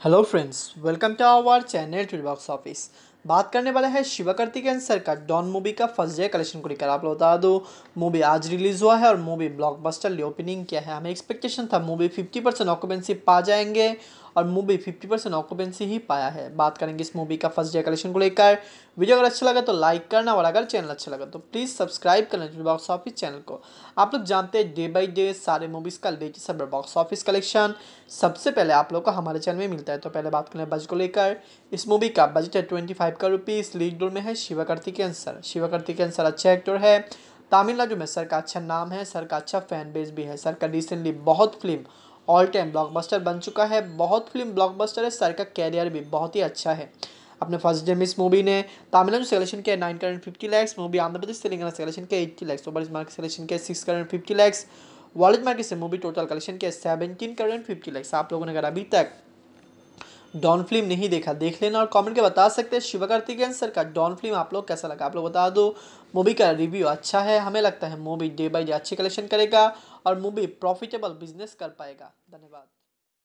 Hello friends, welcome to our channel Toolbox Office. बात करने वाला है शिवा के सर का डॉन मूवी का फर्स्ट डे कलेक्शन को लेकर आप लोग बता दो मूवी आज रिलीज हुआ है और मूवी ब्लॉकबस्टर ओपनिंग किया है हमें एक्सपेक्टेशन था मूवी 50 परसेंट ऑक्यूपेंसी पा जाएंगे और मूवी 50 परसेंट ऑक्यूपेंसी ही पाया है बात करेंगे इस मूवी का फर्स्ट डे कलेक्शन को लेकर वीडियो अगर अच्छा लगा तो लाइक करना और अगर चैनल अच्छा लगा तो प्लीज़ सब्सक्राइब करना जो बॉक्स ऑफिस चैनल को आप लोग जानते हैं डे बाई डे सारे मूवीज़ का लेटेस्ट सब बॉक्स ऑफिस कलेक्शन सबसे पहले आप लोग को हमारे चैनल में मिलता है तो पहले बात करें बजट को लेकर इस मूवी का बजट है ट्वेंटी फाइव फाइव का रूपी इस लीग डोर में है शिवा कार्तिकेयन सर शिवा कार्तिकेयन सर अच्छे एक्टर है तमिलनाडु में सर का अच्छा नाम है सर का अच्छा फैन बेस भी है सर का रिसेंटली बहुत फिल्म ऑल टाइम ब्लॉकबस्टर बन चुका है बहुत फिल्म ब्लॉकबस्टर है सर का कैरियर भी बहुत ही अच्छा है अपने फर्स्ट डे में इस मूवी ने तमिलनाडु सेलेक्शन के nine crore fifty lakhs movie Andhra Pradesh Telangana collection के eighty lakhs over mark collection के six crore fifty lakhs world market से मूवी टोटल कलेक्शन के सेवेंटीन करेंट फिफ्टी लैक्स आप लोगों ने अगर अभी तक डॉन फिल्म नहीं देखा देख लेना और कमेंट के बता सकते हैं शिवा कार्तिकेयन सर का डॉन फिल्म आप लोग कैसा लगा आप लोग बता दो मूवी का रिव्यू अच्छा है हमें लगता है मूवी डे बाई डे अच्छे कलेक्शन करेगा और मूवी प्रॉफिटेबल बिजनेस कर पाएगा धन्यवाद